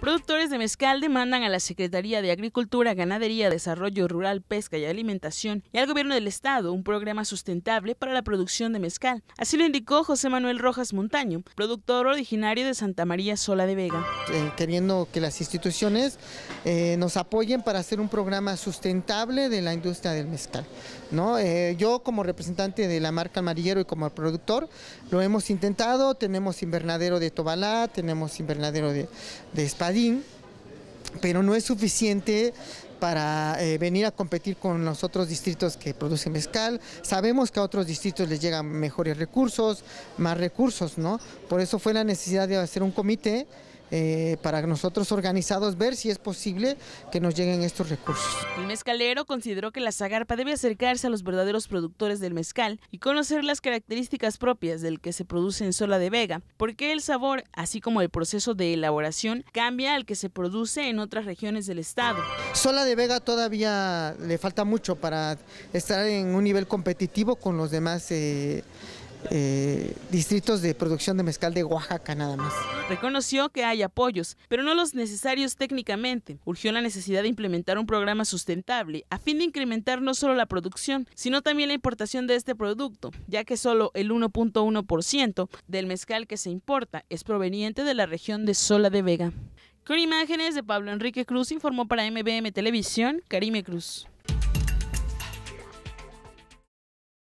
Productores de mezcal demandan a la Secretaría de Agricultura, Ganadería, Desarrollo Rural, Pesca y Alimentación y al Gobierno del Estado un programa sustentable para la producción de mezcal. Así lo indicó José Manuel Rojas Montaño, productor originario de Santa María Sola de Vega. Eh, queriendo que las instituciones eh, nos apoyen para hacer un programa sustentable de la industria del mezcal. ¿no? Eh, yo como representante de la marca Amarillero y como productor lo hemos intentado, tenemos invernadero de Tobalá, tenemos invernadero de, de España, pero no es suficiente para eh, venir a competir con los otros distritos que producen mezcal. Sabemos que a otros distritos les llegan mejores recursos, más recursos, ¿no? Por eso fue la necesidad de hacer un comité eh, para nosotros organizados ver si es posible que nos lleguen estos recursos. El mezcalero consideró que la Zagarpa debe acercarse a los verdaderos productores del mezcal y conocer las características propias del que se produce en Sola de Vega, porque el sabor, así como el proceso de elaboración, cambia al que se produce en otras regiones del estado. Sola de Vega todavía le falta mucho para estar en un nivel competitivo con los demás. Eh, eh, distritos de producción de mezcal de Oaxaca nada más. Reconoció que hay apoyos, pero no los necesarios técnicamente. Urgió la necesidad de implementar un programa sustentable a fin de incrementar no solo la producción, sino también la importación de este producto, ya que solo el 1.1% del mezcal que se importa es proveniente de la región de Sola de Vega. Con imágenes de Pablo Enrique Cruz informó para MBM Televisión Karime Cruz.